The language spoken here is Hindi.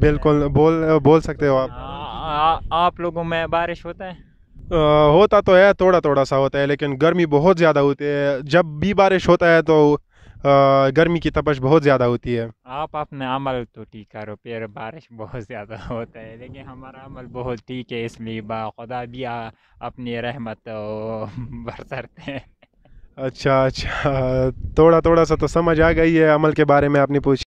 बिल्कुल बोल बोल सकते हो आप आ, आप लोगों में बारिश होता है आ, होता तो है थोड़ा थोड़ा सा होता है लेकिन गर्मी बहुत ज़्यादा होती है जब भी बारिश होता है तो गर्मी की तपश बहुत ज़्यादा होती है आप अपने अमल तो ठीक करो फिर बारिश बहुत ज़्यादा होता है लेकिन हमारा अमल बहुत ठीक है इसलिए बा खुदा भी आ, अपनी रहमत तो बरसरते हैं अच्छा अच्छा थोड़ा थोड़ा सा तो समझ आ गई है अमल के बारे में आपने पूछ